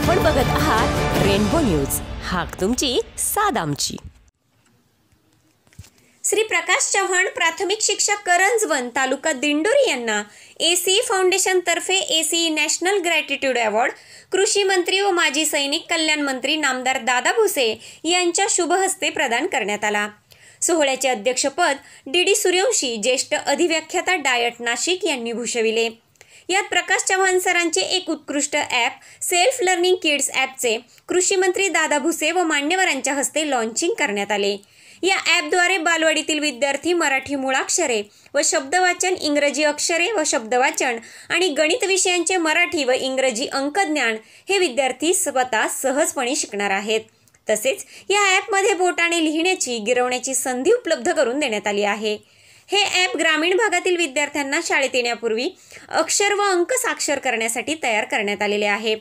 आपण बघत आहात रेनबो न्यूज हाक तुमची साद आमची श्री प्रकाश चव्हाण प्राथमिक शिक्षक करंजवन तालुका दिंडोरी यांना एसी फाउंडेशन e तर्फे सी नॅशनल ग्रॅटिट्यूड अवॉर्ड कृषी मंत्री व माजी सैनिक कल्याण मंत्री नामदार दादा भुसे यांच्या शुभहस्ते प्रदान करण्यात आला सोहळ्याचे अध्यक्षपद डी डी सूर्यवंशी ज्येष्ठ अधिव्याख्याता डायट नाशिक यांनी भूषविले यात प्रकाश चव्हाण सरांचे एक उत्कृष्ट ॲप सेल्फ लर्निंग किड्स ॲपचे कृषी मंत्री दादा भुसे व मान्यवरांच्या हस्ते लॉन्चिंग करण्यात आले या ॲपद्वारे बालवाडीतील विद्यार्थी मराठी मुळाक्षरे व शब्दवाचन इंग्रजी अक्षरे व शब्दवाचन आणि गणित विषयांचे मराठी व इंग्रजी अंकज्ञान हे विद्यार्थी स्वतः सहजपणे शिकणार आहेत तसेच या ॲपमध्ये बोटाने लिहिण्याची गिरवण्याची संधी उपलब्ध करून देण्यात आली आहे हे ॲप ग्रामीण भागातील विद्यार्थ्यांना शाळेत येण्यापूर्वी अक्षर व अंक साक्षर करण्यासाठी तयार करण्यात आलेले आहे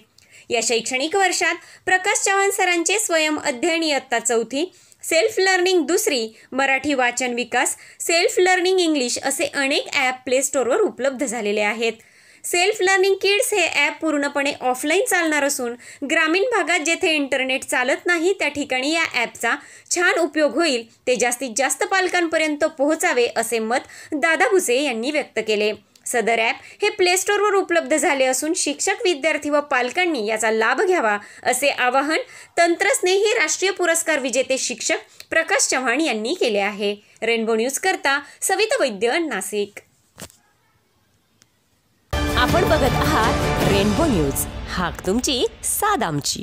या शैक्षणिक वर्षात प्रकाश चव्हाण सरांचे स्वयं अध्ययन इयत्ता चौथी सेल्फ लर्निंग दुसरी मराठी वाचन विकास सेल्फ लर्निंग इंग्लिश असे अनेक ॲप प्ले स्टोरवर उपलब्ध झालेले आहेत सेल्फ लर्निंग किड्स हे ॲप पूर्णपणे ऑफलाईन चालणार असून ग्रामीण भागात जेथे इंटरनेट चालत नाही त्या ठिकाणी या ॲपचा छान उपयोग होईल ते जास्तीत जास्त पालकांपर्यंत पोहोचावे असे मत दादा भुसे यांनी व्यक्त केले सदर ॲप हे प्ले प्लेस्टोरवर उपलब्ध झाले असून शिक्षक विद्यार्थी व पालकांनी याचा लाभ घ्यावा असे आवाहन तंत्रस्नेही राष्ट्रीय पुरस्कार विजेते शिक्षक प्रकाश चव्हाण यांनी केले आहे रेनबो न्यूज करता सविता वैद्य नाशिक आपण बघत आहात रेनबो न्यूज हाक तुमची साद आमची